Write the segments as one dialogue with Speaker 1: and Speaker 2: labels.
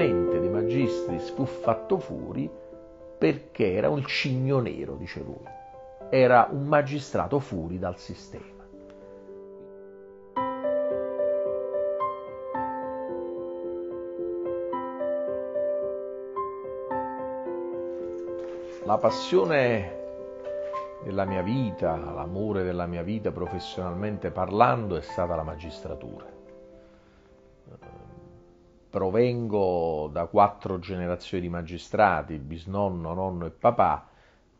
Speaker 1: veramente dei magistris fu fatto fuori perché era un cigno nero, dice lui, era un magistrato fuori dal sistema. La passione della mia vita, l'amore della mia vita professionalmente parlando è stata la magistratura provengo da quattro generazioni di magistrati, bisnonno, nonno e papà,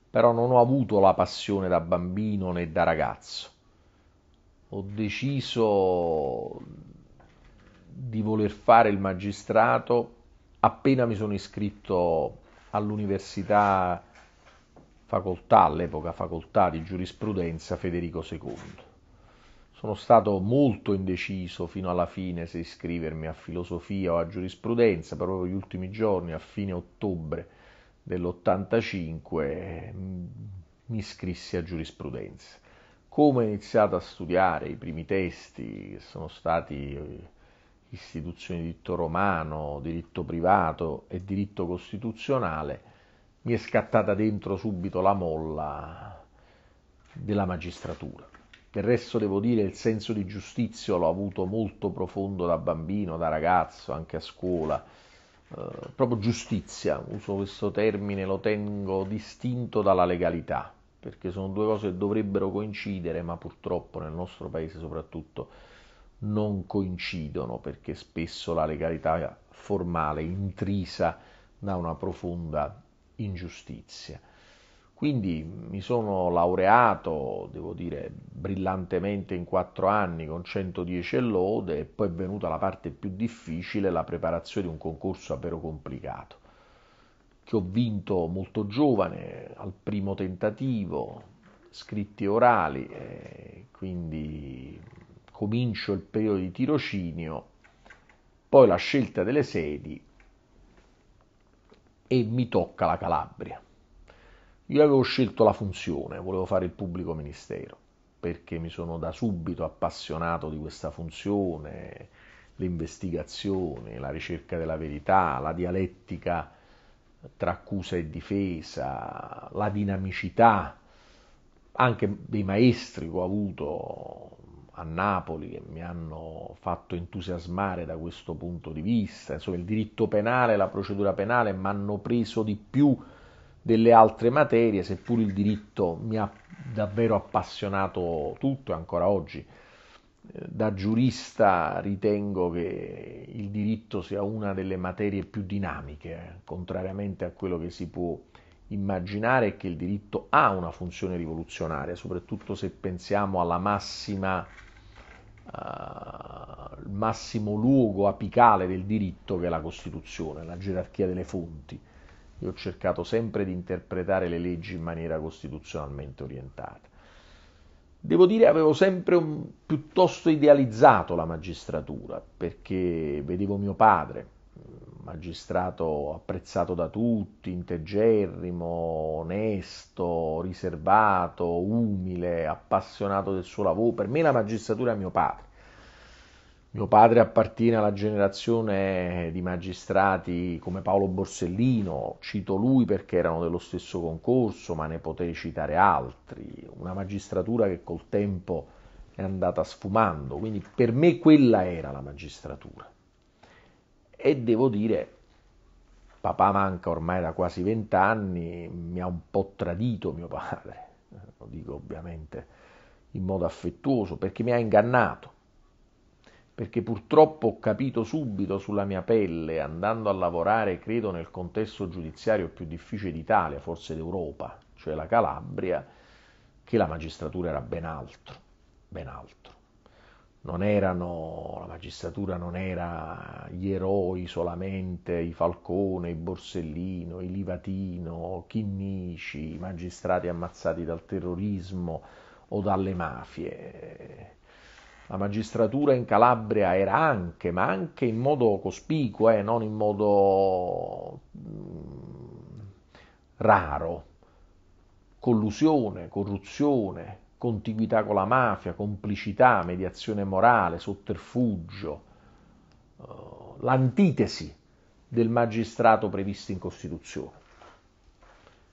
Speaker 1: però non ho avuto la passione da bambino né da ragazzo. Ho deciso di voler fare il magistrato appena mi sono iscritto all'università facoltà, all'epoca facoltà di giurisprudenza Federico II sono stato molto indeciso fino alla fine se iscrivermi a filosofia o a giurisprudenza, proprio gli ultimi giorni, a fine ottobre dell'85, mm, mi iscrissi a giurisprudenza. Come ho iniziato a studiare i primi testi, che sono stati eh, istituzioni di diritto romano, diritto privato e diritto costituzionale, mi è scattata dentro subito la molla della magistratura. Del resto devo dire il senso di giustizia l'ho avuto molto profondo da bambino, da ragazzo, anche a scuola. Eh, proprio giustizia, uso questo termine, lo tengo distinto dalla legalità, perché sono due cose che dovrebbero coincidere, ma purtroppo nel nostro paese soprattutto non coincidono, perché spesso la legalità formale è intrisa da una profonda ingiustizia. Quindi mi sono laureato, devo dire, brillantemente in quattro anni con 110 lode e poi è venuta la parte più difficile, la preparazione di un concorso davvero complicato, che ho vinto molto giovane, al primo tentativo, scritti orali, eh, quindi comincio il periodo di tirocinio, poi la scelta delle sedi e mi tocca la Calabria io avevo scelto la funzione, volevo fare il pubblico ministero, perché mi sono da subito appassionato di questa funzione, l'investigazione, la ricerca della verità, la dialettica tra accusa e difesa, la dinamicità anche dei maestri che ho avuto a Napoli che mi hanno fatto entusiasmare da questo punto di vista, insomma il diritto penale, la procedura penale mi hanno preso di più delle altre materie, seppur il diritto mi ha davvero appassionato tutto e ancora oggi. Eh, da giurista ritengo che il diritto sia una delle materie più dinamiche, contrariamente a quello che si può immaginare che il diritto ha una funzione rivoluzionaria, soprattutto se pensiamo alla massima eh, il massimo luogo apicale del diritto che è la Costituzione, la gerarchia delle fonti. Io ho cercato sempre di interpretare le leggi in maniera costituzionalmente orientata. Devo dire che avevo sempre un, piuttosto idealizzato la magistratura, perché vedevo mio padre, magistrato apprezzato da tutti, integerrimo, onesto, riservato, umile, appassionato del suo lavoro. Per me la magistratura è mio padre. Mio padre appartiene alla generazione di magistrati come Paolo Borsellino, cito lui perché erano dello stesso concorso, ma ne potei citare altri, una magistratura che col tempo è andata sfumando, quindi per me quella era la magistratura. E devo dire, papà manca ormai da quasi vent'anni, mi ha un po' tradito mio padre, lo dico ovviamente in modo affettuoso, perché mi ha ingannato perché purtroppo ho capito subito sulla mia pelle, andando a lavorare, credo, nel contesto giudiziario più difficile d'Italia, forse d'Europa, cioè la Calabria, che la magistratura era ben altro, ben altro. Non erano, la magistratura non era gli eroi solamente, i Falcone, i Borsellino, i Livatino, Chinnici, i magistrati ammazzati dal terrorismo o dalle mafie la magistratura in Calabria era anche, ma anche in modo cospicuo, eh, non in modo mm, raro, collusione, corruzione, contiguità con la mafia, complicità, mediazione morale, sotterfugio, eh, l'antitesi del magistrato previsto in Costituzione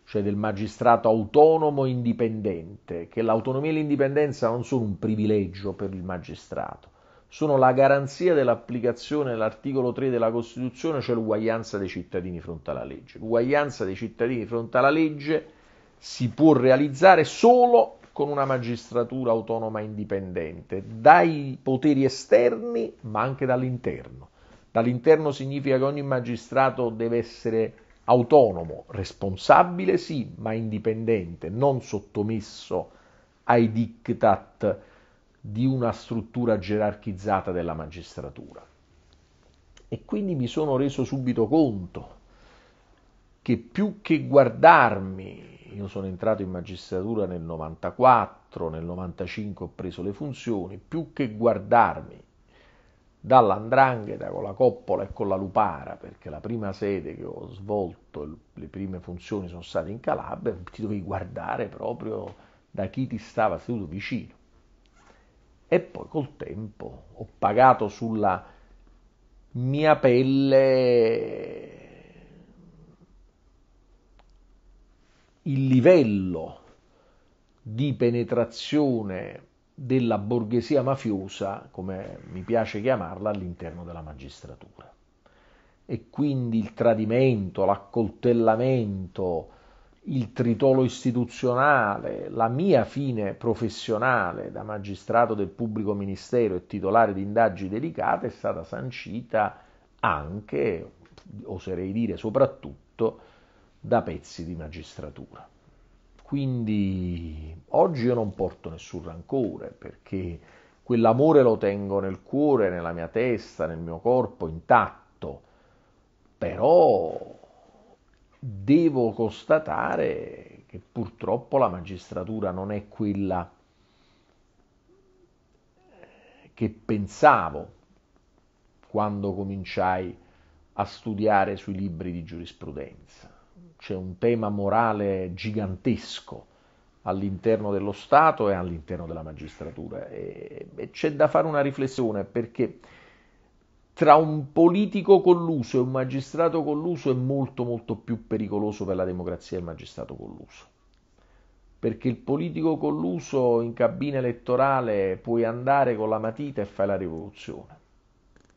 Speaker 1: cioè del magistrato autonomo e indipendente, che l'autonomia e l'indipendenza non sono un privilegio per il magistrato, sono la garanzia dell'applicazione dell'articolo 3 della Costituzione, cioè l'uguaglianza dei cittadini fronte alla legge. L'uguaglianza dei cittadini fronte alla legge si può realizzare solo con una magistratura autonoma e indipendente, dai poteri esterni ma anche dall'interno. Dall'interno significa che ogni magistrato deve essere autonomo, responsabile sì, ma indipendente, non sottomesso ai diktat di una struttura gerarchizzata della magistratura. E quindi mi sono reso subito conto che più che guardarmi, io sono entrato in magistratura nel 94, nel 95 ho preso le funzioni, più che guardarmi dall'andrangheta con la coppola e con la lupara, perché la prima sede che ho svolto, le prime funzioni sono state in Calabria, ti dovevi guardare proprio da chi ti stava seduto vicino. E poi col tempo ho pagato sulla mia pelle il livello di penetrazione della borghesia mafiosa, come mi piace chiamarla, all'interno della magistratura. E quindi il tradimento, l'accoltellamento, il tritolo istituzionale, la mia fine professionale da magistrato del pubblico ministero e titolare di indagini delicate è stata sancita anche, oserei dire soprattutto, da pezzi di magistratura. Quindi oggi io non porto nessun rancore perché quell'amore lo tengo nel cuore, nella mia testa, nel mio corpo intatto, però devo constatare che purtroppo la magistratura non è quella che pensavo quando cominciai a studiare sui libri di giurisprudenza c'è un tema morale gigantesco all'interno dello Stato e all'interno della magistratura e, e c'è da fare una riflessione perché tra un politico colluso e un magistrato colluso è molto molto più pericoloso per la democrazia il magistrato colluso. Perché il politico colluso in cabina elettorale puoi andare con la matita e fai la rivoluzione.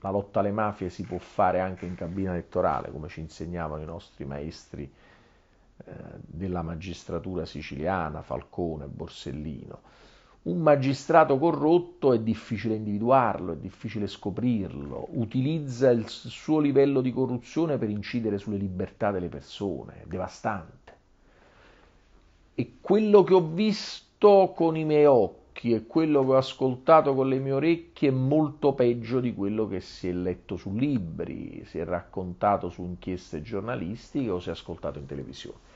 Speaker 1: La lotta alle mafie si può fare anche in cabina elettorale, come ci insegnavano i nostri maestri eh, della magistratura siciliana, Falcone, Borsellino. Un magistrato corrotto è difficile individuarlo, è difficile scoprirlo, utilizza il suo livello di corruzione per incidere sulle libertà delle persone, è devastante. E quello che ho visto con i miei occhi, occhi e quello che ho ascoltato con le mie orecchie è molto peggio di quello che si è letto su libri, si è raccontato su inchieste giornalistiche o si è ascoltato in televisione.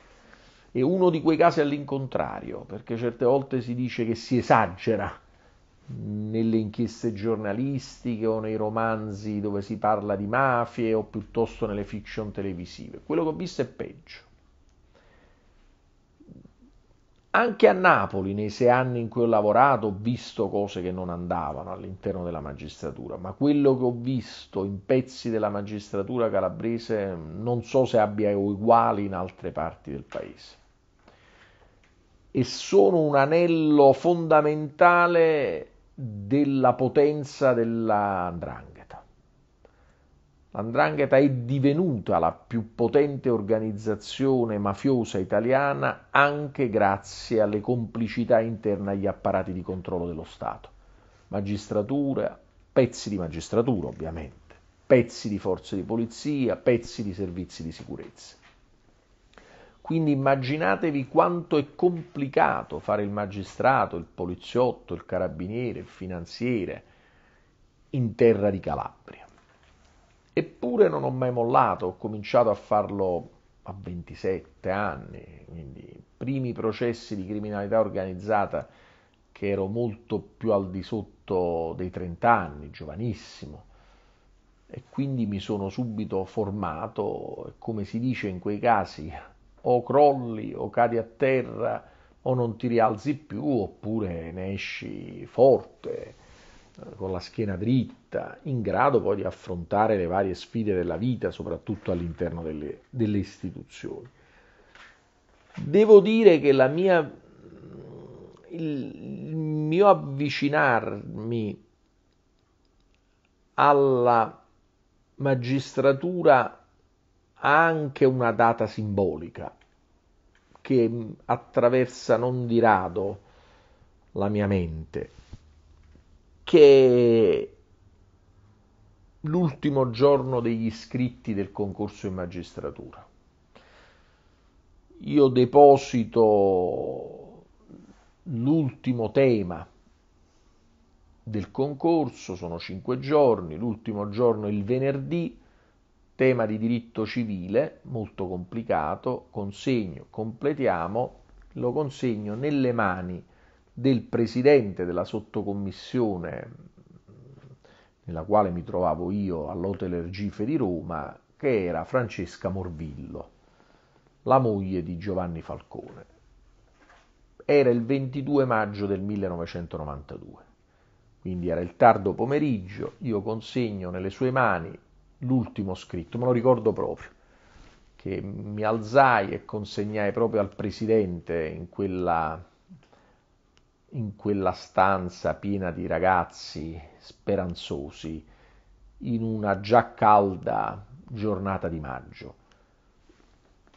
Speaker 1: E uno di quei casi all'incontrario, perché certe volte si dice che si esagera nelle inchieste giornalistiche o nei romanzi dove si parla di mafie o piuttosto nelle fiction televisive. Quello che ho visto è peggio anche a Napoli, nei sei anni in cui ho lavorato, ho visto cose che non andavano all'interno della magistratura, ma quello che ho visto in pezzi della magistratura calabrese non so se abbia uguali in altre parti del paese. E sono un anello fondamentale della potenza della Andrangheta L'andrangheta è divenuta la più potente organizzazione mafiosa italiana anche grazie alle complicità interne agli apparati di controllo dello Stato. Magistratura, pezzi di magistratura ovviamente, pezzi di forze di polizia, pezzi di servizi di sicurezza. Quindi immaginatevi quanto è complicato fare il magistrato, il poliziotto, il carabiniere, il finanziere in terra di Calabria. Eppure non ho mai mollato, ho cominciato a farlo a 27 anni, quindi i primi processi di criminalità organizzata che ero molto più al di sotto dei 30 anni, giovanissimo. E quindi mi sono subito formato, come si dice in quei casi, o crolli o cadi a terra o non ti rialzi più oppure ne esci forte eh, con la schiena dritta, in grado poi di affrontare le varie sfide della vita, soprattutto all'interno delle, delle istituzioni. Devo dire che mia, il mio avvicinarmi alla magistratura ha anche una data simbolica che attraversa non di rado la mia mente che l'ultimo giorno degli iscritti del concorso in magistratura. Io deposito l'ultimo tema del concorso, sono cinque giorni, l'ultimo giorno è il venerdì, tema di diritto civile, molto complicato, consegno, completiamo, lo consegno nelle mani del presidente della sottocommissione nella quale mi trovavo io all'Hotel Ergife di Roma, che era Francesca Morvillo, la moglie di Giovanni Falcone. Era il 22 maggio del 1992, quindi era il tardo pomeriggio, io consegno nelle sue mani l'ultimo scritto, me lo ricordo proprio, che mi alzai e consegnai proprio al presidente in quella in quella stanza piena di ragazzi speranzosi in una già calda giornata di maggio.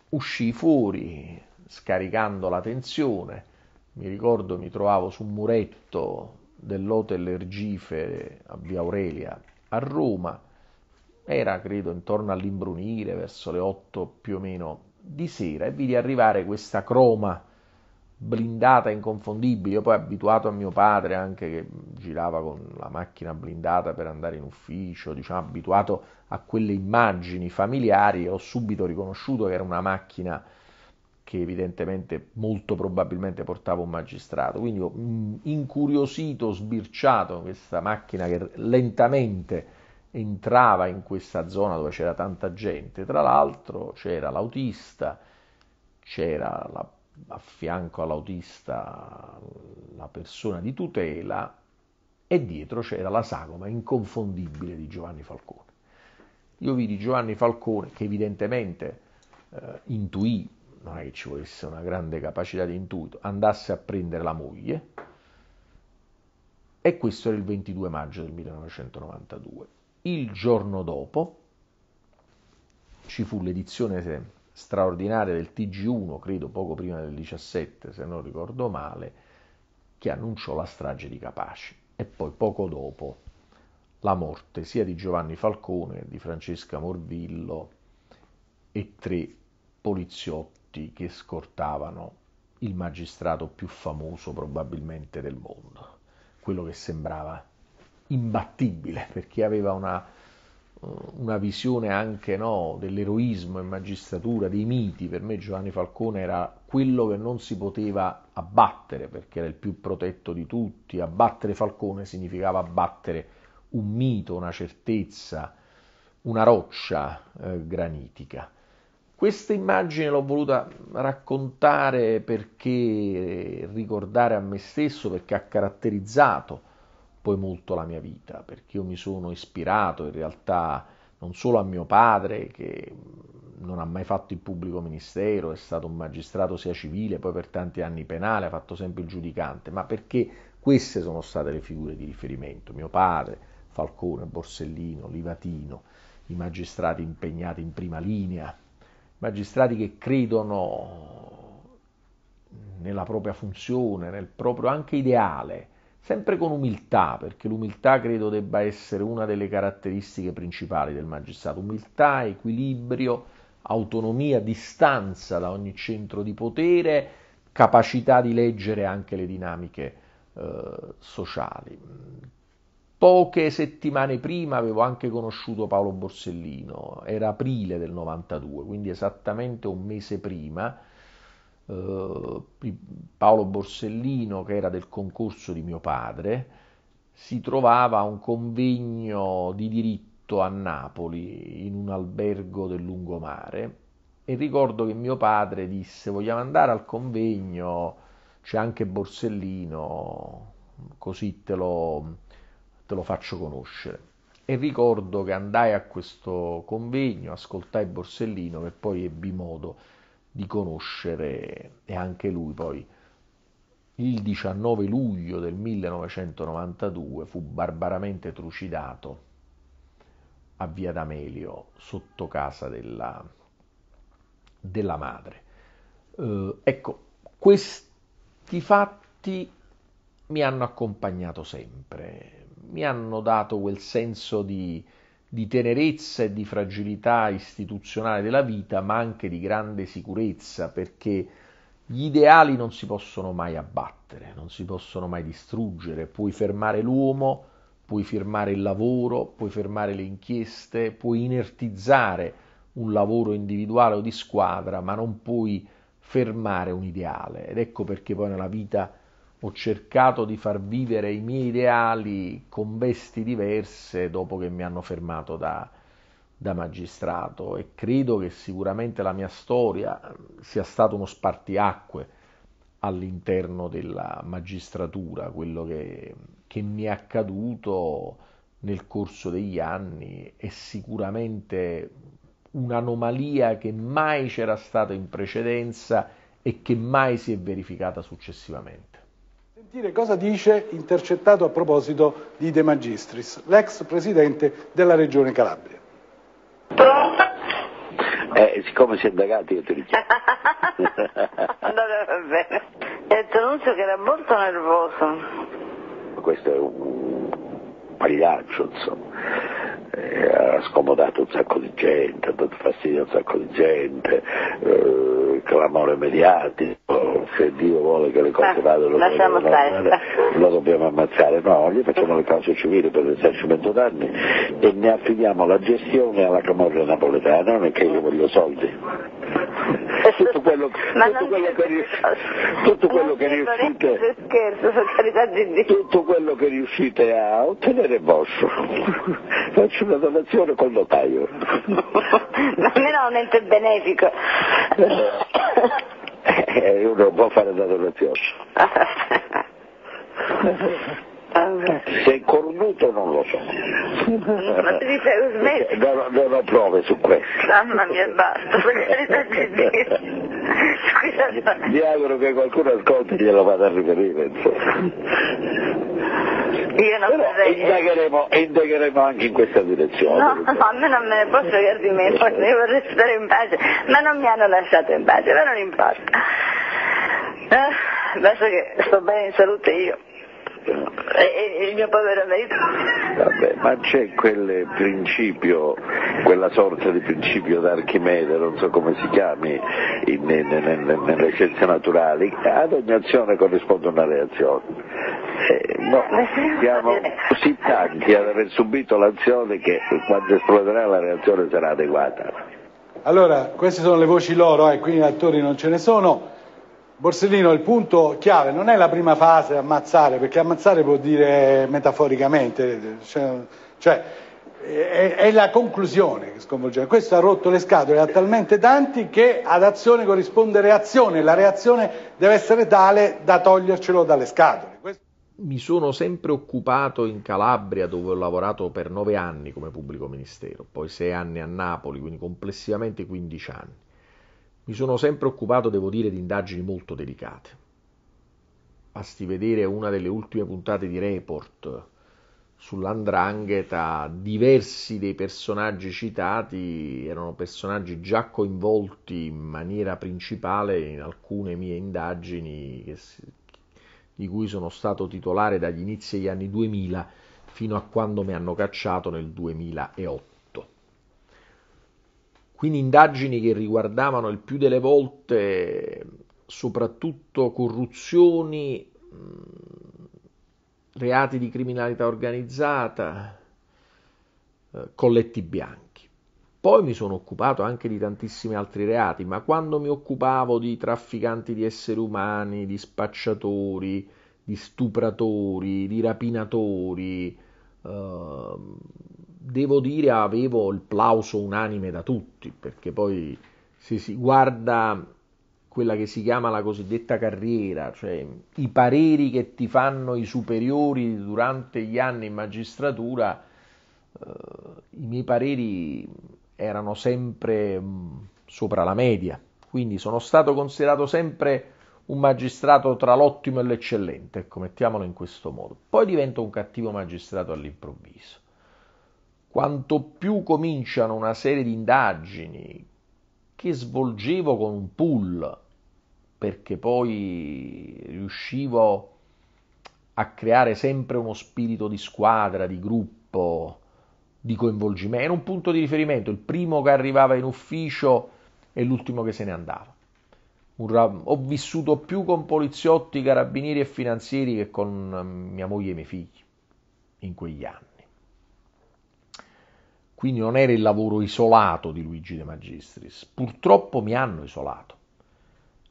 Speaker 1: Uscii fuori scaricando la tensione, mi ricordo mi trovavo su un muretto dell'hotel Ergife a Via Aurelia a Roma, era credo intorno all'imbrunire verso le otto più o meno di sera e vidi arrivare questa croma blindata inconfondibile. Io poi abituato a mio padre anche che girava con la macchina blindata per andare in ufficio, diciamo abituato a quelle immagini familiari, ho subito riconosciuto che era una macchina che evidentemente molto probabilmente portava un magistrato. Quindi ho mm, incuriosito, sbirciato questa macchina che lentamente entrava in questa zona dove c'era tanta gente. Tra l'altro c'era l'autista, c'era la a fianco all'autista la persona di tutela e dietro c'era la sagoma inconfondibile di Giovanni Falcone. Io vidi Giovanni Falcone che evidentemente eh, intuì, non è che ci volesse una grande capacità di intuito, andasse a prendere la moglie e questo era il 22 maggio del 1992. Il giorno dopo ci fu l'edizione straordinaria del TG1, credo poco prima del 17, se non ricordo male, che annunciò la strage di Capaci e poi poco dopo la morte sia di Giovanni Falcone, di Francesca Morvillo e tre poliziotti che scortavano il magistrato più famoso probabilmente del mondo, quello che sembrava imbattibile perché aveva una una visione anche no, dell'eroismo in magistratura, dei miti. Per me Giovanni Falcone era quello che non si poteva abbattere perché era il più protetto di tutti. Abbattere Falcone significava abbattere un mito, una certezza, una roccia eh, granitica. Questa immagine l'ho voluta raccontare perché ricordare a me stesso, perché ha caratterizzato poi molto la mia vita, perché io mi sono ispirato in realtà non solo a mio padre, che non ha mai fatto il pubblico ministero, è stato un magistrato sia civile, poi per tanti anni penale, ha fatto sempre il giudicante, ma perché queste sono state le figure di riferimento, mio padre, Falcone, Borsellino, Livatino, i magistrati impegnati in prima linea, magistrati che credono nella propria funzione, nel proprio anche ideale, sempre con umiltà, perché l'umiltà credo debba essere una delle caratteristiche principali del magistrato, umiltà, equilibrio, autonomia, distanza da ogni centro di potere, capacità di leggere anche le dinamiche eh, sociali. Poche settimane prima avevo anche conosciuto Paolo Borsellino, era aprile del 92, quindi esattamente un mese prima, eh, Paolo Borsellino, che era del concorso di mio padre, si trovava a un convegno di diritto a Napoli in un albergo del lungomare e ricordo che mio padre disse vogliamo andare al convegno, c'è anche Borsellino, così te lo, te lo faccio conoscere. E ricordo che andai a questo convegno, ascoltai Borsellino e poi ebbi modo di conoscere e anche lui poi il 19 luglio del 1992 fu barbaramente trucidato a Via D'Amelio sotto casa della, della madre. Eh, ecco, questi fatti mi hanno accompagnato sempre, mi hanno dato quel senso di di tenerezza e di fragilità istituzionale della vita, ma anche di grande sicurezza, perché gli ideali non si possono mai abbattere, non si possono mai distruggere, puoi fermare l'uomo, puoi fermare il lavoro, puoi fermare le inchieste, puoi inertizzare un lavoro individuale o di squadra, ma non puoi fermare un ideale. Ed ecco perché poi nella vita ho cercato di far vivere i miei ideali con vesti diverse dopo che mi hanno fermato da, da magistrato e credo che sicuramente la mia storia sia stato uno spartiacque all'interno della magistratura, quello che, che mi è accaduto nel corso degli anni è sicuramente un'anomalia che mai c'era stata in precedenza e che mai si è verificata successivamente.
Speaker 2: Sentire cosa dice intercettato a proposito di De Magistris, l'ex presidente della regione Calabria.
Speaker 3: Pronto? Eh, siccome si è indagato io ti richiamo. allora va bene. E annuncio che era molto nervoso. Questo è un pagliaccio, insomma eh, ha scomodato un sacco di gente, ha dato fastidio a un sacco di gente, eh, clamore mediatico, se Dio vuole che le cose Ma, vadano bene. Lasciamo stare la dobbiamo ammazzare, no, gli facciamo le cause civili per l'esercimento danni e ne affidiamo la gestione alla camorra napoletana, non è che io voglio soldi. Eh, tutto quello, tutto quello che, tutto quello che riuscite tutto quello che riuscite a ottenere è vostro faccio una donazione col notaio ma almeno un ente benefico eh, uno può fare la donazione Se è cornuto non lo so. Ma tu dici, smetti. Non, non ho prove su questo. Mamma mia, basta, di dire. Mi auguro che qualcuno ascolti e glielo vada a riferire, insomma. Io non Però vorrei... Eh. indagheremo, indagheremo anche in questa direzione. No, a me non me ne posso chiedere di me, forse vorrei stare in pace, ma non mi hanno lasciato in pace, ma non importa. Eh, adesso che sto bene in salute io il mio povero marito? Vabbè, ma c'è quel principio, quella sorta di principio d'Archimede, non so come si chiami, in, in, in, nelle scienze naturali, ad ogni azione corrisponde una reazione. Eh, no, siamo così tanti ad aver subito l'azione che quando esploderà la reazione sarà adeguata.
Speaker 2: Allora, queste sono le voci loro, eh, qui attori non ce ne sono. Borsellino, il punto chiave non è la prima fase, ammazzare, perché ammazzare vuol dire metaforicamente, cioè, cioè è, è, la conclusione che sconvolge. Questo ha rotto le scatole a talmente tanti che ad azione corrisponde reazione, la reazione deve essere tale da togliercelo dalle scatole. Questo...
Speaker 1: Mi sono sempre occupato in Calabria, dove ho lavorato per nove anni come pubblico ministero, poi sei anni a Napoli, quindi complessivamente 15 anni mi sono sempre occupato, devo dire, di indagini molto delicate. Basti vedere una delle ultime puntate di Report sull'andrangheta, diversi dei personaggi citati erano personaggi già coinvolti in maniera principale in alcune mie indagini che, di cui sono stato titolare dagli inizi degli anni 2000 fino a quando mi hanno cacciato nel 2008 quindi indagini che riguardavano il più delle volte soprattutto corruzioni, mm, reati di criminalità organizzata, eh, colletti bianchi. Poi mi sono occupato anche di tantissimi altri reati, ma quando mi occupavo di trafficanti di esseri umani, di spacciatori, di stupratori, di rapinatori, eh, devo dire avevo il plauso unanime da tutti, perché poi se si guarda quella che si chiama la cosiddetta carriera, cioè i pareri che ti fanno i superiori durante gli anni in magistratura, eh, i miei pareri erano sempre mh, mm, sopra la media, quindi sono stato considerato sempre un magistrato tra l'ottimo e l'eccellente, ecco, mettiamolo in questo modo. Poi divento un cattivo magistrato all'improvviso quanto più cominciano una serie di indagini che svolgevo con un pool, perché poi riuscivo a creare sempre uno spirito di squadra, di gruppo, di coinvolgimento. Era un punto di riferimento, il primo che arrivava in ufficio e l'ultimo che se ne andava. Ho vissuto più con poliziotti, carabinieri e finanzieri che con um, mia moglie e i miei figli in quegli anni. Quindi non era il lavoro isolato di Luigi De Magistris. Purtroppo mi hanno isolato.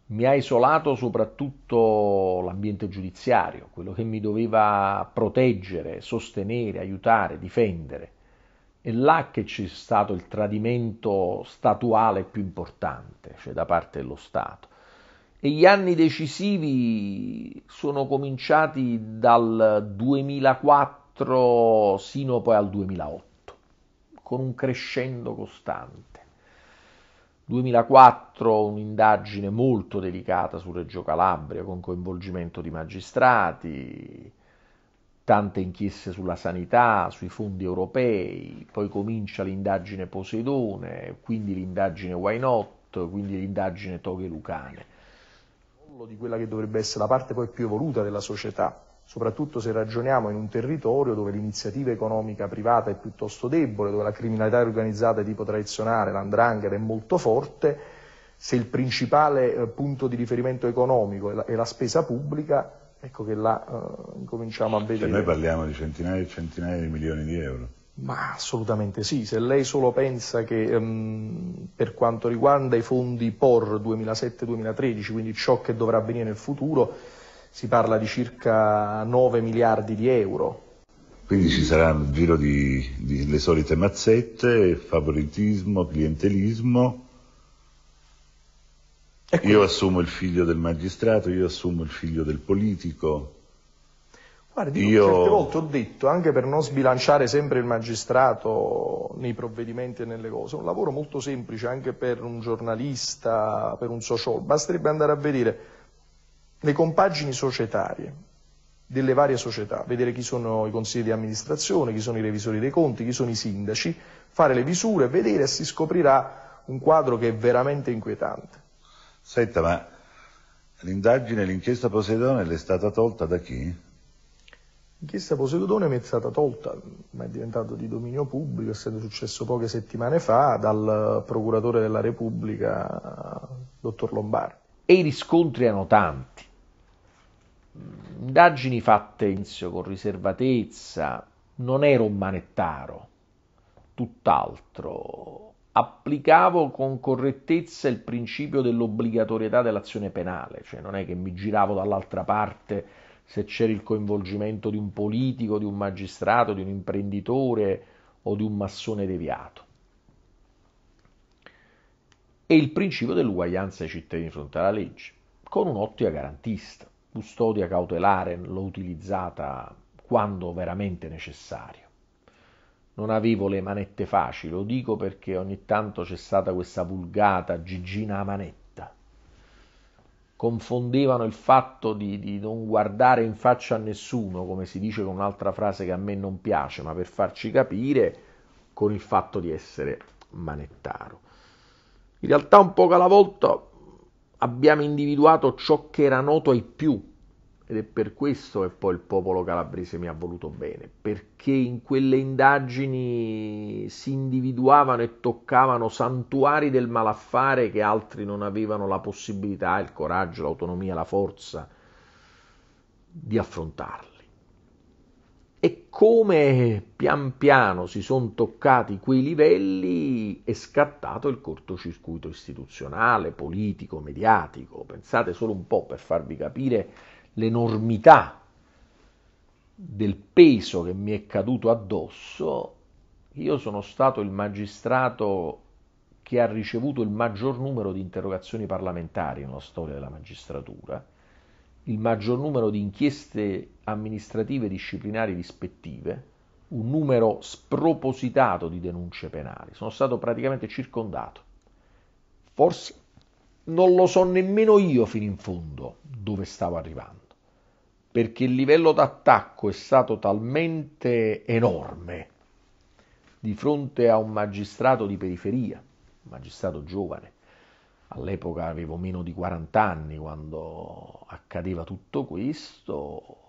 Speaker 1: Mi ha isolato soprattutto l'ambiente giudiziario, quello che mi doveva proteggere, sostenere, aiutare, difendere. È là che c'è stato il tradimento statuale più importante, cioè da parte dello Stato. E gli anni decisivi sono cominciati dal 2004 sino poi al 2008 con un crescendo costante. 2004 un'indagine molto delicata su Reggio Calabria con coinvolgimento di magistrati, tante inchieste sulla sanità, sui fondi europei, poi comincia l'indagine Poseidone, quindi l'indagine Why Not, quindi l'indagine Toghe Lucane.
Speaker 2: Di quella che dovrebbe essere la parte poi più evoluta della società, soprattutto se ragioniamo in un territorio dove l'iniziativa economica privata è piuttosto debole, dove la criminalità organizzata di tipo tradizionale, l'andrangheta, è molto forte, se il principale eh, punto di riferimento economico è la, è la spesa pubblica, ecco che là uh, eh, cominciamo a cioè, vedere... Se noi parliamo di centinaia e centinaia di milioni di euro. Ma assolutamente sì, se lei solo pensa che um, per quanto riguarda i fondi POR 2007-2013, quindi ciò che dovrà avvenire nel futuro, si parla di circa 9 miliardi di euro.
Speaker 3: Quindi ci sarà un giro di, di le solite mazzette, favoritismo, clientelismo. Ecco. Io assumo il figlio del magistrato, io assumo il figlio del politico.
Speaker 2: Guardi, io certe volte ho detto, anche per non sbilanciare sempre il magistrato nei provvedimenti e nelle cose, un lavoro molto semplice anche per un giornalista, per un social, basterebbe andare a vedere le compagini societarie delle varie società, vedere chi sono i consigli di amministrazione, chi sono i revisori dei conti, chi sono i sindaci, fare le misure, vedere e si scoprirà un quadro che è veramente inquietante.
Speaker 3: Senta, ma l'indagine, l'inchiesta Poseidone le è stata tolta da chi?
Speaker 2: L'inchiesta Poseidone mi è stata tolta, ma è diventato di dominio pubblico, essendo successo poche settimane fa, dal procuratore della Repubblica, dottor Lombardi
Speaker 1: e i riscontri erano tanti. Indagini fatte inizio con riservatezza, non ero un manettaro, tutt'altro. Applicavo con correttezza il principio dell'obbligatorietà dell'azione penale, cioè non è che mi giravo dall'altra parte se c'era il coinvolgimento di un politico, di un magistrato, di un imprenditore o di un massone deviato e il principio dell'uguaglianza dei cittadini di fronte alla legge, con un'ottica garantista, custodia cautelare l'ho utilizzata quando veramente necessario. Non avevo le manette facili, lo dico perché ogni tanto c'è stata questa vulgata Gigina a manetta. Confondevano il fatto di, di non guardare in faccia a nessuno, come si dice con un'altra frase che a me non piace, ma per farci capire, con il fatto di essere manettaro. In realtà un po' alla volta abbiamo individuato ciò che era noto ai più ed è per questo che poi il popolo calabrese mi ha voluto bene, perché in quelle indagini si individuavano e toccavano santuari del malaffare che altri non avevano la possibilità, il coraggio, l'autonomia, la forza di affrontarli. E come pian piano si sono toccati quei livelli è scattato il cortocircuito istituzionale, politico, mediatico. Pensate solo un po' per farvi capire l'enormità del peso che mi è caduto addosso. Io sono stato il magistrato che ha ricevuto il maggior numero di interrogazioni parlamentari nella storia della magistratura il maggior numero di inchieste amministrative e disciplinari rispettive, un numero spropositato di denunce penali, sono stato praticamente circondato. Forse non lo so nemmeno io fino in fondo dove stavo arrivando, perché il livello d'attacco è stato talmente enorme di fronte a un magistrato di periferia, un magistrato giovane, all'epoca avevo meno di 40 anni quando accadeva tutto questo,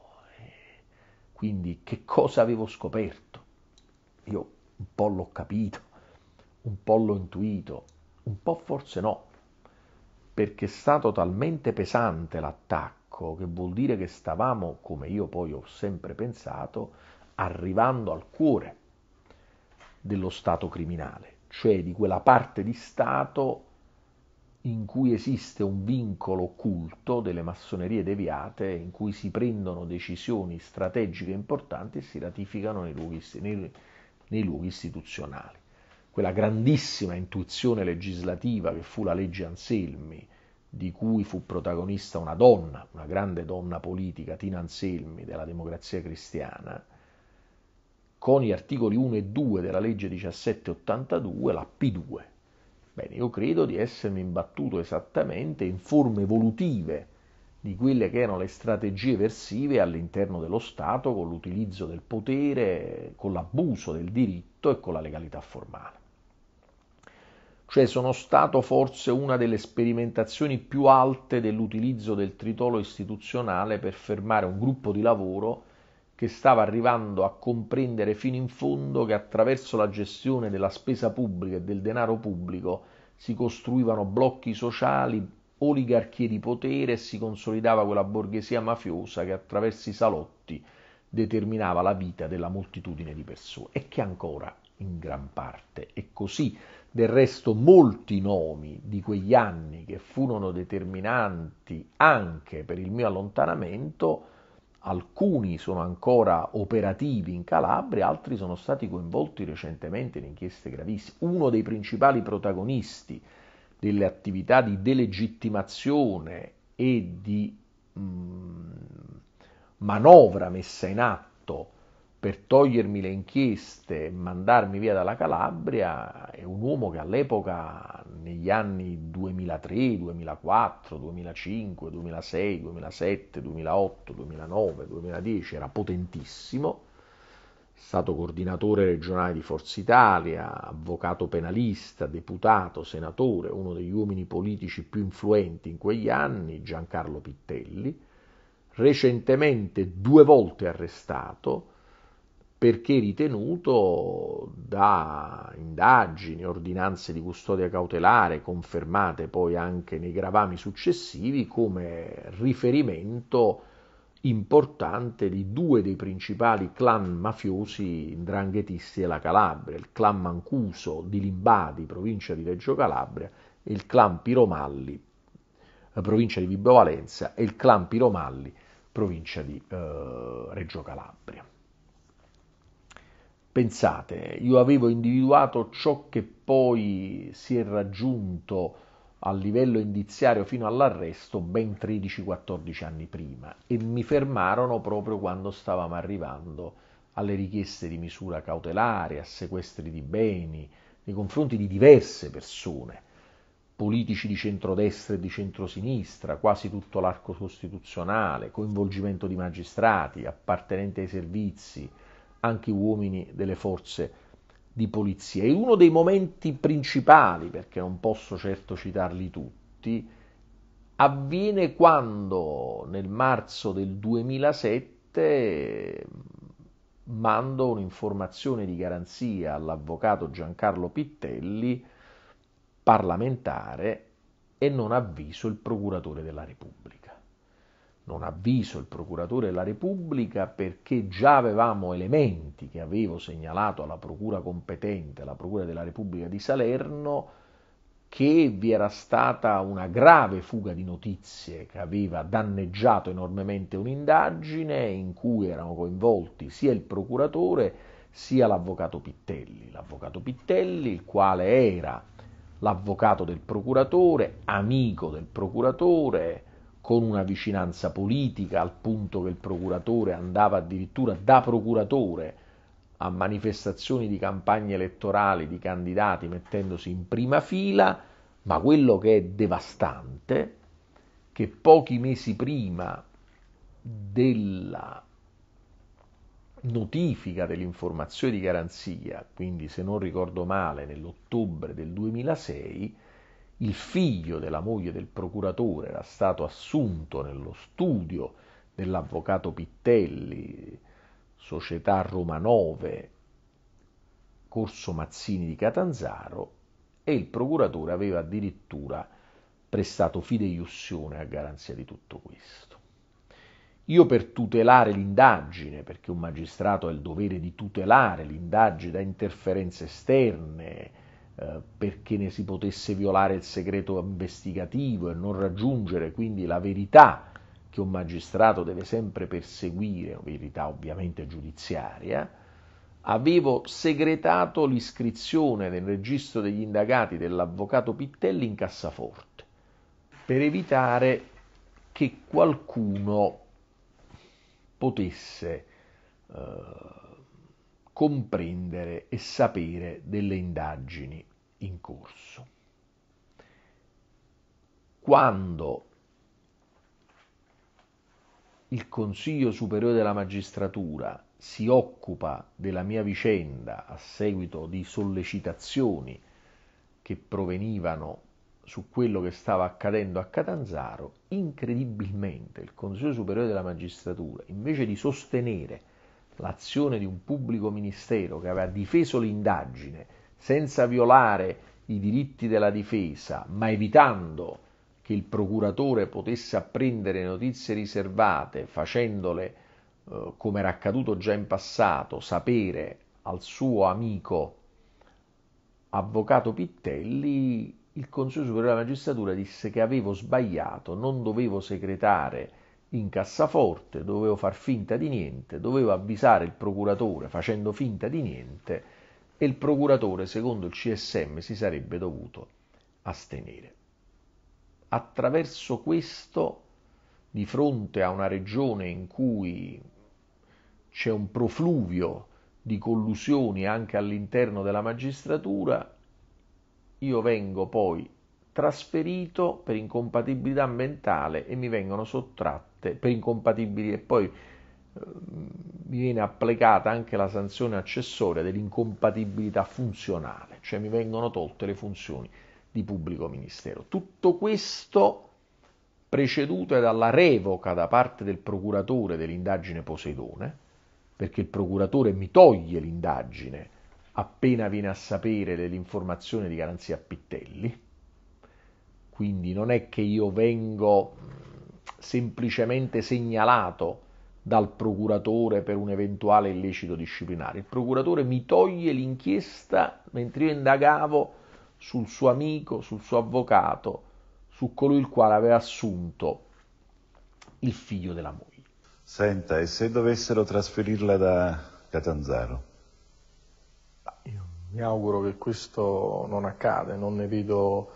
Speaker 1: quindi che cosa avevo scoperto? Io un po' l'ho capito, un po' l'ho intuito, un po' forse no, perché è stato talmente pesante l'attacco che vuol dire che stavamo, come io poi ho sempre pensato, arrivando al cuore dello Stato criminale, cioè di quella parte di Stato in cui esiste un vincolo occulto delle massonerie deviate, in cui si prendono decisioni strategiche importanti e si ratificano nei luoghi, nei, nei luoghi istituzionali. Quella grandissima intuizione legislativa che fu la legge Anselmi, di cui fu protagonista una donna, una grande donna politica, Tina Anselmi, della democrazia cristiana, con gli articoli 1 e 2 della legge 1782, la P2, Bene, io credo di essermi imbattuto esattamente in forme evolutive di quelle che erano le strategie versive all'interno dello Stato con l'utilizzo del potere, con l'abuso del diritto e con la legalità formale. Cioè sono stato forse una delle sperimentazioni più alte dell'utilizzo del tritolo istituzionale per fermare un gruppo di lavoro che stava arrivando a comprendere fino in fondo che attraverso la gestione della spesa pubblica e del denaro pubblico si costruivano blocchi sociali, oligarchie di potere e si consolidava quella borghesia mafiosa che attraverso i salotti determinava la vita della moltitudine di persone e che ancora in gran parte è così. Del resto molti nomi di quegli anni che furono determinanti anche per il mio allontanamento alcuni sono ancora operativi in Calabria, altri sono stati coinvolti recentemente in inchieste gravissime. Uno dei principali protagonisti delle attività di delegittimazione e di mh, mm, manovra messa in atto per togliermi le inchieste e mandarmi via dalla Calabria è un uomo che all'epoca, negli anni 2003, 2004, 2005, 2006, 2007, 2008, 2009, 2010 era potentissimo, è stato coordinatore regionale di Forza Italia, avvocato penalista, deputato, senatore, uno degli uomini politici più influenti in quegli anni, Giancarlo Pittelli, recentemente due volte arrestato, perché ritenuto da indagini, ordinanze di custodia cautelare confermate poi anche nei gravami successivi come riferimento importante di due dei principali clan mafiosi ndranghetisti della Calabria, il clan Mancuso di Limbadi, provincia di Reggio Calabria, e il clan Piromalli, eh, provincia di Vibo Valencia, e il clan Piromalli, provincia di eh, Reggio Calabria. Pensate, io avevo individuato ciò che poi si è raggiunto a livello indiziario fino all'arresto ben 13-14 anni prima e mi fermarono proprio quando stavamo arrivando alle richieste di misura cautelare, a sequestri di beni nei confronti di diverse persone, politici di centrodestra e di centrosinistra, quasi tutto l'arco costituzionale, coinvolgimento di magistrati, appartenenti ai servizi, anche uomini delle forze di polizia. E uno dei momenti principali, perché non posso certo citarli tutti, avviene quando nel marzo del 2007 mando un'informazione di garanzia all'avvocato Giancarlo Pittelli, parlamentare, e non avviso il procuratore della Repubblica non avviso il procuratore della Repubblica perché già avevamo elementi che avevo segnalato alla procura competente, alla procura della Repubblica di Salerno, che vi era stata una grave fuga di notizie che aveva danneggiato enormemente un'indagine in cui erano coinvolti sia il procuratore sia l'avvocato Pittelli. L'avvocato Pittelli, il quale era l'avvocato del procuratore, amico del procuratore, con una vicinanza politica, al punto che il procuratore andava addirittura da procuratore a manifestazioni di campagne elettorali di candidati mettendosi in prima fila, ma quello che è devastante, che pochi mesi prima della notifica dell'informazione di garanzia, quindi se non ricordo male nell'ottobre del 2006, il figlio della moglie del procuratore era stato assunto nello studio dell'avvocato Pittelli, società Roma 9, Corso Mazzini di Catanzaro, e il procuratore aveva addirittura prestato fideiussione a garanzia di tutto questo. Io per tutelare l'indagine, perché un magistrato ha il dovere di tutelare l'indagine da interferenze esterne, eh, perché ne si potesse violare il segreto investigativo e non raggiungere quindi la verità che un magistrato deve sempre perseguire, verità ovviamente giudiziaria, avevo segretato l'iscrizione nel registro degli indagati dell'avvocato Pittelli in cassaforte per evitare che qualcuno potesse eh, comprendere e sapere delle indagini in corso. Quando il Consiglio Superiore della Magistratura si occupa della mia vicenda a seguito di sollecitazioni che provenivano su quello che stava accadendo a Catanzaro, incredibilmente il Consiglio Superiore della Magistratura, invece di sostenere l'azione di un pubblico ministero che aveva difeso l'indagine senza violare i diritti della difesa, ma evitando che il procuratore potesse apprendere notizie riservate, facendole, eh, come era accaduto già in passato, sapere al suo amico avvocato Pittelli, il Consiglio Superiore della Magistratura disse che avevo sbagliato, non dovevo segretare in cassaforte, dovevo far finta di niente, dovevo avvisare il procuratore facendo finta di niente e il procuratore, secondo il CSM, si sarebbe dovuto astenere. Attraverso questo, di fronte a una regione in cui c'è un profluvio di collusioni anche all'interno della magistratura, io vengo poi trasferito per incompatibilità mentale e mi vengono sottratte per incompatibili e poi eh, mi viene applicata anche la sanzione accessoria dell'incompatibilità funzionale, cioè mi vengono tolte le funzioni di pubblico ministero. Tutto questo preceduta dalla revoca da parte del procuratore dell'indagine Poseidone, perché il procuratore mi toglie l'indagine appena viene a sapere dell'informazione di garanzia Pittelli, quindi non è che io vengo mm, semplicemente segnalato dal procuratore per un eventuale illecito disciplinare. Il procuratore mi toglie l'inchiesta mentre io indagavo sul suo amico, sul suo avvocato, su colui il quale aveva assunto
Speaker 3: il figlio della moglie. Senta, e se dovessero trasferirla da
Speaker 2: Catanzaro? Io mi auguro che questo non accada, non ne vedo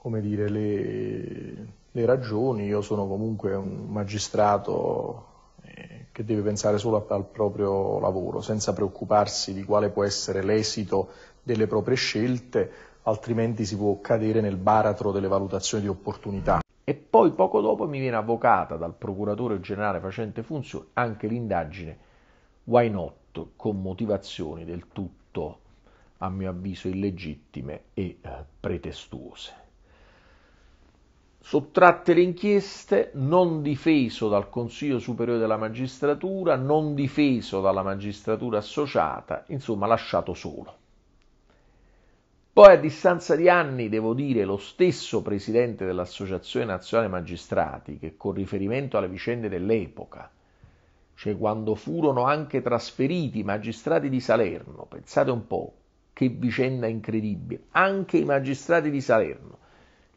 Speaker 2: come dire, le, le ragioni, io sono comunque un magistrato eh, che deve pensare solo al proprio lavoro, senza preoccuparsi di quale può essere l'esito delle proprie scelte,
Speaker 1: altrimenti si può cadere nel baratro delle valutazioni di opportunità. E poi poco dopo mi viene avvocata dal procuratore generale facente funzione anche l'indagine Why Not con motivazioni del tutto, a mio avviso, illegittime e eh, pretestuose sottratte le inchieste, non difeso dal Consiglio Superiore della Magistratura, non difeso dalla magistratura associata, insomma lasciato solo. Poi a distanza di anni, devo dire, lo stesso presidente dell'Associazione Nazionale Magistrati, che con riferimento alle vicende dell'epoca, cioè quando furono anche trasferiti i magistrati di Salerno, pensate un po', che vicenda incredibile, anche i magistrati di Salerno,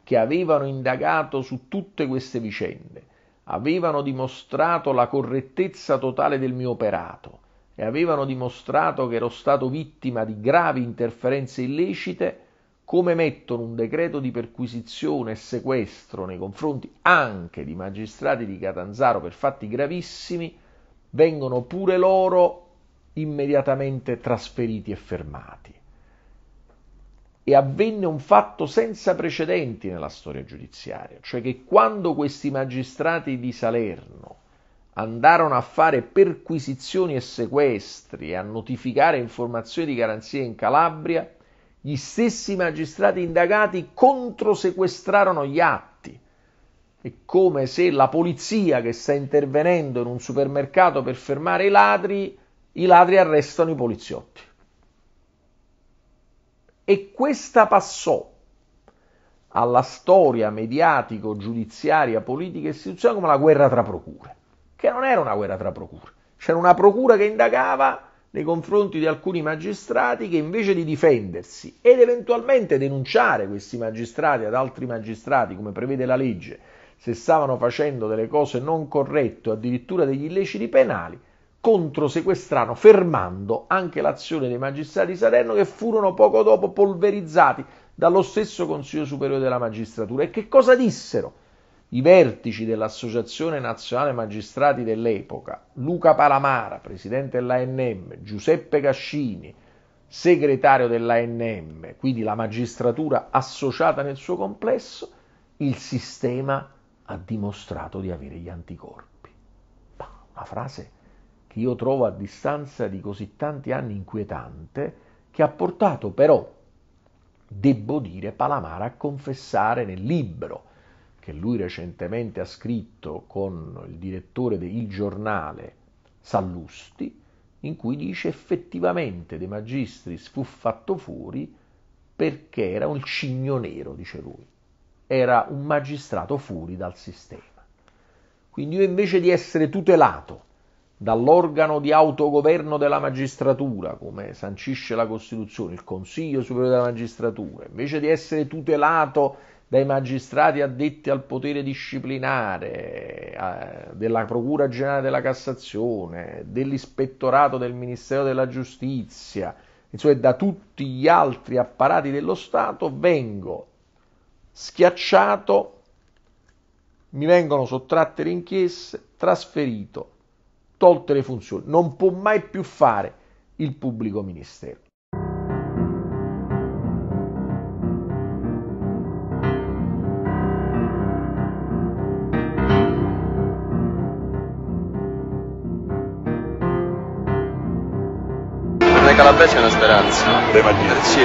Speaker 1: che avevano indagato su tutte queste vicende, avevano dimostrato la correttezza totale del mio operato e avevano dimostrato che ero stato vittima di gravi interferenze illecite, come mettono un decreto di perquisizione e sequestro nei confronti anche di magistrati di Catanzaro per fatti gravissimi, vengono pure loro immediatamente trasferiti e fermati e avvenne un fatto senza precedenti nella storia giudiziaria, cioè che quando questi magistrati di Salerno andarono a fare perquisizioni e sequestri e a notificare informazioni di garanzia in Calabria, gli stessi magistrati indagati controsequestrarono gli atti. È come se la polizia che sta intervenendo in un supermercato per fermare i ladri, i ladri arrestano i poliziotti e questa passò alla storia mediatico, giudiziaria, politica e istituzionale come la guerra tra procure, che non era una guerra tra procure, c'era una procura che indagava nei confronti di alcuni magistrati che invece di difendersi ed eventualmente denunciare questi magistrati ad altri magistrati, come prevede la legge, se stavano facendo delle cose non corrette o addirittura degli illeciti penali, controsequestrarono, fermando anche l'azione dei magistrati di Salerno che furono poco dopo polverizzati dallo stesso Consiglio Superiore della Magistratura. E che cosa dissero i vertici dell'Associazione Nazionale Magistrati dell'epoca? Luca Palamara, presidente dell'ANM, Giuseppe Cascini, segretario dell'ANM, quindi la magistratura associata nel suo complesso, il sistema ha dimostrato di avere gli anticorpi. Ma una frase che io trovo a distanza di così tanti anni inquietante, che ha portato però, debbo dire, Palamara a confessare nel libro che lui recentemente ha scritto con il direttore del Giornale Sallusti, in cui dice effettivamente De Magistris fu fatto fuori perché era un cigno nero, dice lui, era un magistrato fuori dal sistema. Quindi io invece di essere tutelato dall'organo di autogoverno della magistratura, come sancisce la Costituzione, il Consiglio Superiore della Magistratura, invece di essere tutelato dai magistrati addetti al potere disciplinare, eh, della Procura Generale della Cassazione, dell'Ispettorato del Ministero della Giustizia, insomma da tutti gli altri apparati dello Stato, vengo schiacciato, mi vengono sottratte le inchieste, trasferito tolte le funzioni, non può mai più fare il pubblico ministero.
Speaker 2: Calabresi è una speranza. Beh, sì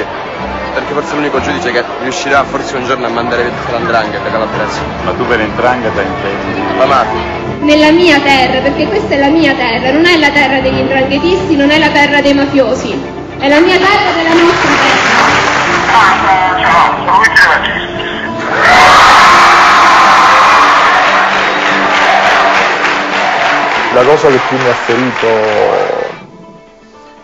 Speaker 2: perché forse è l'unico giudice che riuscirà forse un giorno a mandare via tutta l'andrangheta calabrese. Ma tu per entrangheta intendi? La mafia.
Speaker 3: Nella mia terra, perché questa è la mia terra, non è la terra degli indranghetisti, non è la terra dei mafiosi, è la mia terra della nostra terra.
Speaker 2: La cosa che più mi ha ferito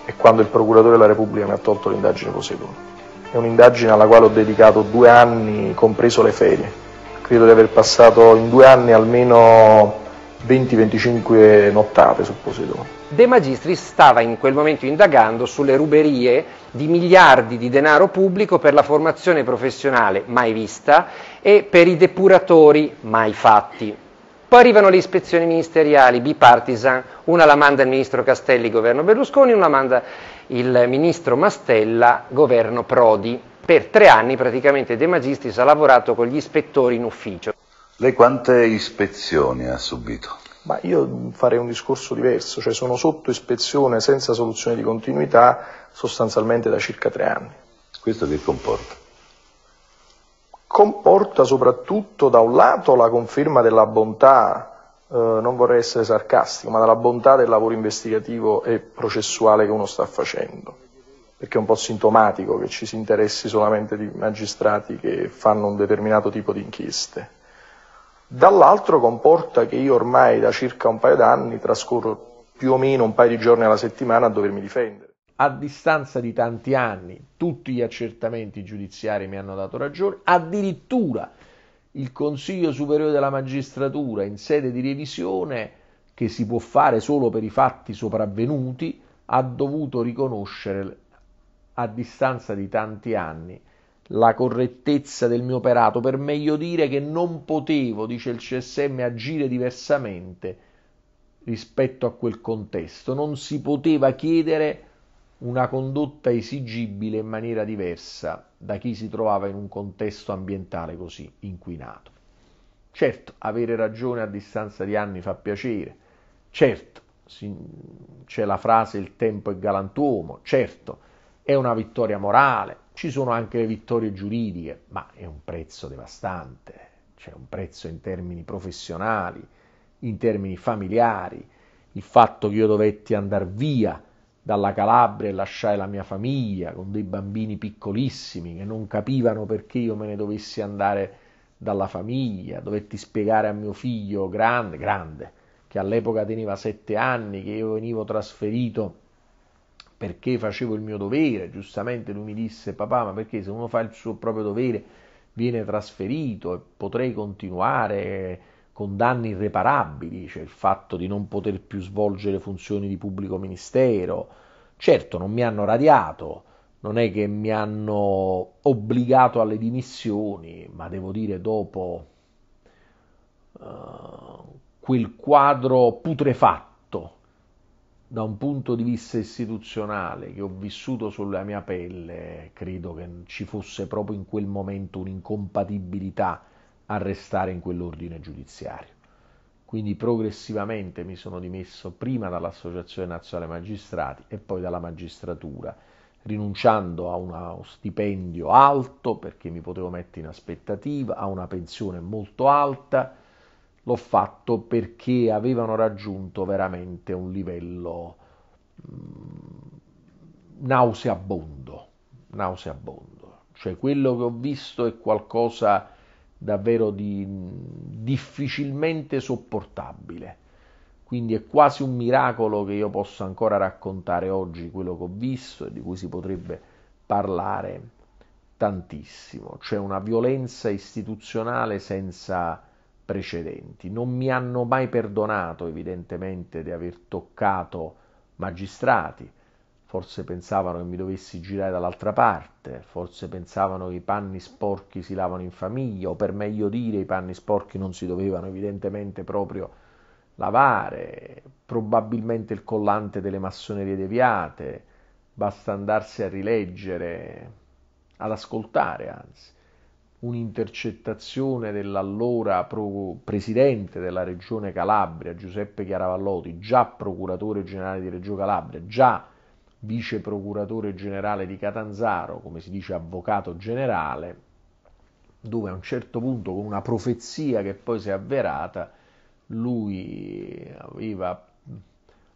Speaker 2: è quando il procuratore della Repubblica mi ha tolto l'indagine posseduta è un'indagine alla quale ho dedicato due anni, compreso le ferie. Credo di aver passato in due anni almeno 20-25 nottate su Poseidone.
Speaker 1: De Magistris stava in quel momento indagando sulle ruberie di miliardi di denaro pubblico per la formazione professionale mai vista e per i depuratori mai fatti. Poi arrivano le ispezioni ministeriali bipartisan, una la manda il ministro Castelli, governo Berlusconi, una la manda il ministro Mastella, governo Prodi. Per tre anni praticamente De Magistris ha lavorato con gli ispettori in ufficio.
Speaker 2: Lei quante ispezioni ha subito? Ma io farei un discorso diverso, cioè sono sotto ispezione senza soluzione di continuità sostanzialmente da circa tre anni. Questo che comporta? comporta soprattutto da un lato la conferma della bontà, eh, non vorrei essere sarcastico, ma della bontà del lavoro investigativo e processuale che uno sta facendo, perché è un po' sintomatico che ci si interessi solamente di magistrati che fanno un determinato tipo di inchieste. Dall'altro comporta che io ormai da circa un paio d'anni trascorro più o meno un paio di giorni alla settimana a dovermi
Speaker 1: difendere a distanza di tanti anni, tutti gli accertamenti giudiziari mi hanno dato ragione, addirittura il Consiglio Superiore della Magistratura in sede di revisione, che si può fare solo per i fatti sopravvenuti, ha dovuto riconoscere a distanza di tanti anni la correttezza del mio operato, per meglio dire che non potevo, dice il CSM, agire diversamente rispetto a quel contesto, non si poteva chiedere una condotta esigibile in maniera diversa da chi si trovava in un contesto ambientale così inquinato. Certo, avere ragione a distanza di anni fa piacere, certo, c'è la frase il tempo è galantuomo, certo, è una vittoria morale, ci sono anche le vittorie giuridiche, ma è un prezzo devastante, c'è un prezzo in termini professionali, in termini familiari, il fatto che io dovetti andare via dalla Calabria e lasciai la mia famiglia con dei bambini piccolissimi che non capivano perché io me ne dovessi andare dalla famiglia, dovetti spiegare a mio figlio grande, grande, che all'epoca teneva sette anni, che io venivo trasferito perché facevo il mio dovere, giustamente lui mi disse papà ma perché se uno fa il suo proprio dovere viene trasferito e potrei continuare Eh, con danni irreparabili, cioè il fatto di non poter più svolgere funzioni di pubblico ministero. Certo, non mi hanno radiato, non è che mi hanno obbligato alle dimissioni, ma devo dire dopo uh, quel quadro putrefatto da un punto di vista istituzionale che ho vissuto sulla mia pelle, credo che ci fosse proprio in quel momento un'incompatibilità a restare in quell'ordine giudiziario. Quindi progressivamente mi sono dimesso prima dall'Associazione Nazionale Magistrati e poi dalla magistratura, rinunciando a uno stipendio alto perché mi potevo mettere in aspettativa, a una pensione molto alta. L'ho fatto perché avevano raggiunto veramente un livello mh, mm, nauseabondo, nauseabondo. Cioè quello che ho visto è qualcosa davvero di, difficilmente sopportabile. Quindi è quasi un miracolo che io possa ancora raccontare oggi quello che ho visto e di cui si potrebbe parlare tantissimo. C'è una violenza istituzionale senza precedenti. Non mi hanno mai perdonato, evidentemente, di aver toccato magistrati, forse pensavano che mi dovessi girare dall'altra parte, forse pensavano che i panni sporchi si lavano in famiglia, o per meglio dire i panni sporchi non si dovevano evidentemente proprio lavare, probabilmente il collante delle massonerie deviate, basta andarsi a rileggere, ad ascoltare anzi, un'intercettazione dell'allora presidente della regione Calabria, Giuseppe Chiaravalloti, già procuratore generale di Reggio Calabria, già vice procuratore generale di Catanzaro, come si dice avvocato generale, dove a un certo punto con una profezia che poi si è avverata, lui aveva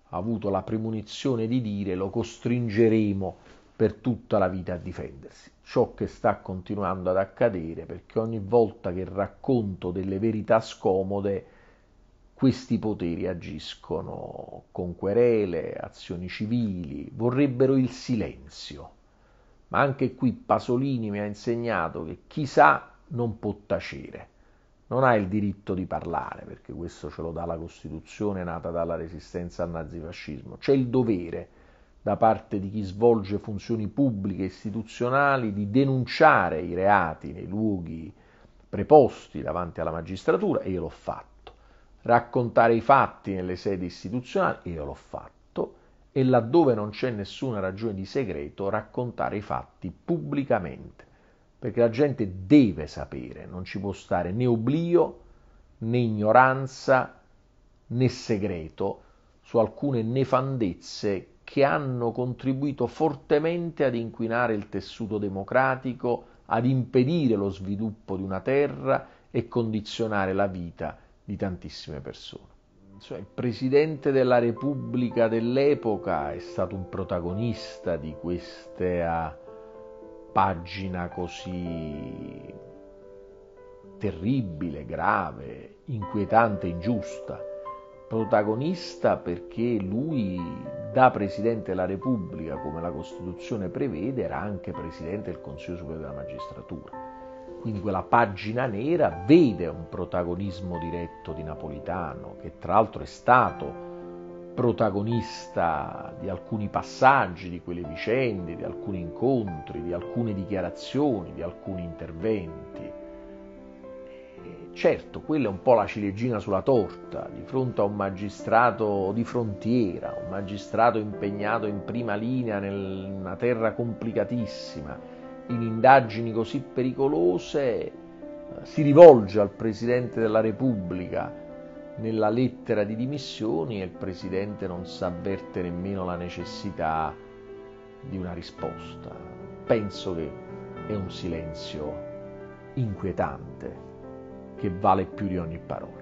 Speaker 1: avuto la premonizione di dire lo costringeremo per tutta la vita a difendersi. Ciò che sta continuando ad accadere perché ogni volta che racconto delle verità scomode questi poteri agiscono con querele, azioni civili, vorrebbero il silenzio. Ma anche qui Pasolini mi ha insegnato che chi sa non può tacere, non ha il diritto di parlare, perché questo ce lo dà la Costituzione nata dalla resistenza al nazifascismo, c'è il dovere da parte di chi svolge funzioni pubbliche e istituzionali di denunciare i reati nei luoghi preposti davanti alla magistratura e io l'ho fatto raccontare i fatti nelle sedi istituzionali, io l'ho fatto, e laddove non c'è nessuna ragione di segreto, raccontare i fatti pubblicamente, perché la gente deve sapere, non ci può stare né oblio né ignoranza né segreto su alcune nefandezze che hanno contribuito fortemente ad inquinare il tessuto democratico, ad impedire lo sviluppo di una terra e condizionare la vita di tantissime persone. Cioè, il Presidente della Repubblica dell'epoca è stato un protagonista di questa ah, pagina così terribile, grave, inquietante, ingiusta. Protagonista perché lui, da Presidente della Repubblica, come la Costituzione prevede, era anche Presidente del Consiglio Superiore della Magistratura quindi quella pagina nera vede un protagonismo diretto di Napolitano, che tra l'altro è stato protagonista di alcuni passaggi, di quelle vicende, di alcuni incontri, di alcune dichiarazioni, di alcuni interventi. Certo, quella è un po' la ciliegina sulla torta di fronte a un magistrato di frontiera, un magistrato impegnato in prima linea in una terra complicatissima in indagini così pericolose si rivolge al Presidente della Repubblica nella lettera di dimissioni e il Presidente non si avverte nemmeno la necessità di una risposta. Penso che è un silenzio inquietante che vale più di ogni parola.